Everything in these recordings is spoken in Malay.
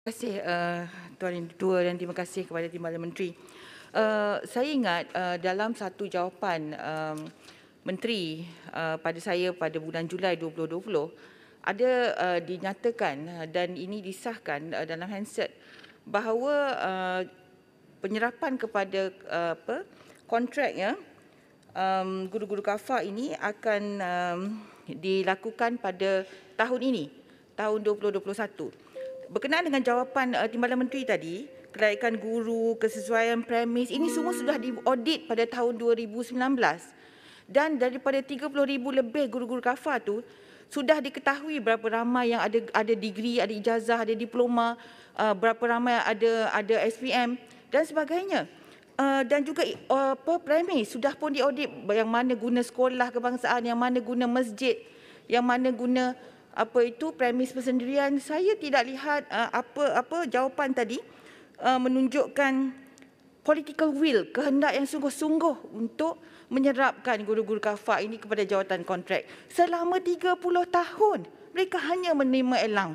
Terima kasih uh, Tuan Yang Ditua dan terima kasih kepada Timbalan Menteri. Eh, saya ingat eh, dalam satu jawapan Menteri pada saya pada bulan Julai 2020 ada dinyatakan dan ini disahkan dalam handset bahawa penyerapan kepada uh, kontrak ya guru-guru kafa ini akan dilakukan pada tahun ini tahun 2021 berkenaan dengan jawapan uh, Timbalan Menteri tadi, kelayakan guru, kesesuaian premis, ini semua sudah diaudit pada tahun 2019. Dan daripada 30,000 lebih guru-guru kafar tu sudah diketahui berapa ramai yang ada ada degree, ada ijazah, ada diploma, uh, berapa ramai yang ada ada SPM dan sebagainya. Uh, dan juga uh, premis sudah pun diaudit yang mana guna sekolah kebangsaan, yang mana guna masjid, yang mana guna apa itu premis persendirian saya tidak lihat uh, apa apa jawapan tadi uh, menunjukkan political will kehendak yang sungguh-sungguh untuk menyerapkan guru-guru kafa ini kepada jawatan kontrak selama 30 tahun mereka hanya menerima elang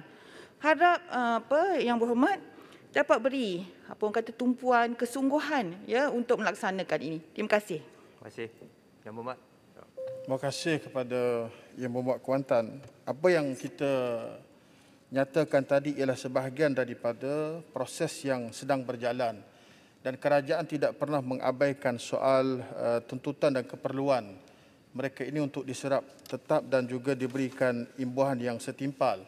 harap uh, apa yang berhormat dapat beri apa orang kata tumpuan kesungguhan ya untuk melaksanakan ini terima kasih terima kasih yang berhormat terima kasih kepada yang membuat Kuantan. Apa yang kita nyatakan tadi ialah sebahagian daripada proses yang sedang berjalan dan kerajaan tidak pernah mengabaikan soal uh, tuntutan dan keperluan mereka ini untuk diserap tetap dan juga diberikan imbuhan yang setimpal.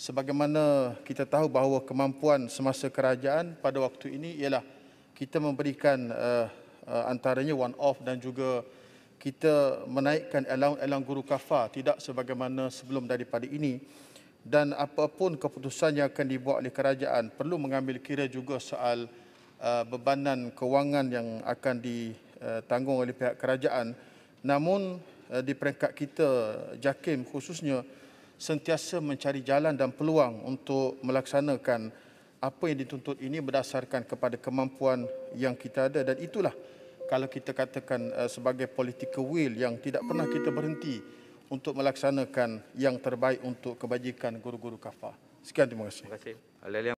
Sebagaimana kita tahu bahawa kemampuan semasa kerajaan pada waktu ini ialah kita memberikan uh, uh, antaranya one off dan juga kita menaikkan elang-elang guru kafar tidak sebagaimana sebelum daripada ini dan apapun keputusan yang akan dibuat oleh kerajaan perlu mengambil kira juga soal uh, bebanan kewangan yang akan ditanggung oleh pihak kerajaan namun uh, di peringkat kita JAKIM khususnya sentiasa mencari jalan dan peluang untuk melaksanakan apa yang dituntut ini berdasarkan kepada kemampuan yang kita ada dan itulah kalau kita katakan uh, sebagai political will yang tidak pernah kita berhenti untuk melaksanakan yang terbaik untuk kebajikan guru-guru kafah. Sekian terima kasih. Terima kasih.